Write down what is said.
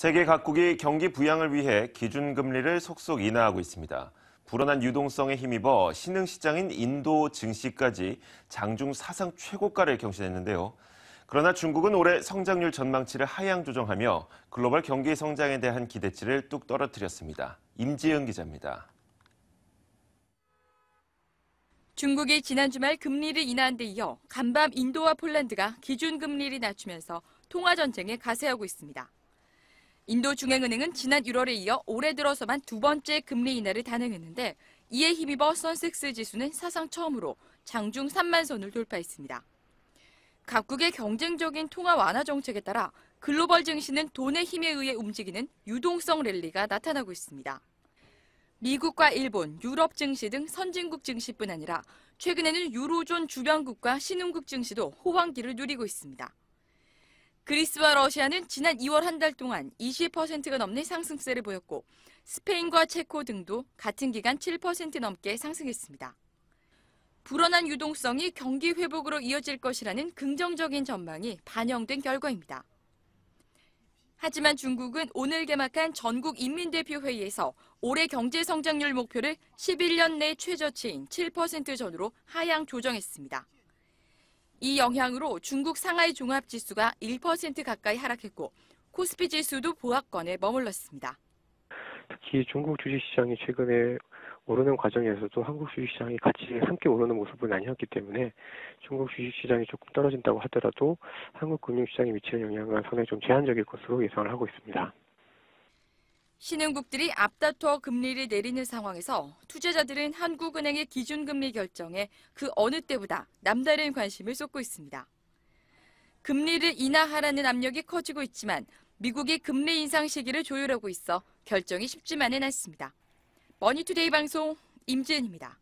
세계 각국이 경기 부양을 위해 기준금리를 속속 인하하고 있습니다. 불어난 유동성에 힘입어 신흥시장인 인도 증시까지 장중 사상 최고가를 경신했는데요. 그러나 중국은 올해 성장률 전망치를 하향 조정하며 글로벌 경기 성장에 대한 기대치를 뚝 떨어뜨렸습니다. 임지영 기자입니다. 중국이 지난 주말 금리를 인하한 데 이어 간밤 인도와 폴란드가 기준금리를 낮추면서 통화전쟁에 가세하고 있습니다. 인도중앙은행은 지난 1월에 이어 올해 들어서만 두 번째 금리 인하를 단행했는데 이에 힘입어 선섹스 지수는 사상 처음으로 장중 3만 선을 돌파했습니다. 각국의 경쟁적인 통화 완화 정책에 따라 글로벌 증시는 돈의 힘에 의해 움직이는 유동성 랠리가 나타나고 있습니다. 미국과 일본, 유럽 증시 등 선진국 증시뿐 아니라 최근에는 유로존 주변국과 신흥국 증시도 호황기를 누리고 있습니다. 그리스와 러시아는 지난 2월 한 달 동안 20%가 넘는 상승세를 보였고 스페인과 체코 등도 같은 기간 7% 넘게 상승했습니다. 불어난 유동성이 경기 회복으로 이어질 것이라는 긍정적인 전망이 반영된 결과입니다. 하지만 중국은 오늘 개막한 전국 인민대표 회의에서 올해 경제 성장률 목표를 11년 내 최저치인 7%전으로 하향 조정했습니다. 이 영향으로 중국 상하이 종합지수가 1% 가까이 하락했고 코스피 지수도 보합권에 머물렀습니다. 특히 중국 주식시장이 최근에 오르는 과정에서도 한국 주식시장이 같이 함께 오르는 모습은 아니었기 때문에 중국 주식시장이 조금 떨어진다고 하더라도 한국 금융시장에 미치는 영향은 상당히 좀 제한적일 것으로 예상을 하고 있습니다. 신흥국들이 앞다퉈 금리를 내리는 상황에서 투자자들은 한국은행의 기준금리 결정에 그 어느 때보다 남다른 관심을 쏟고 있습니다. 금리를 인하하라는 압력이 커지고 있지만 미국이 금리 인상 시기를 조율하고 있어 결정이 쉽지만은 않습니다. 머니투데이 방송 임지은입니다.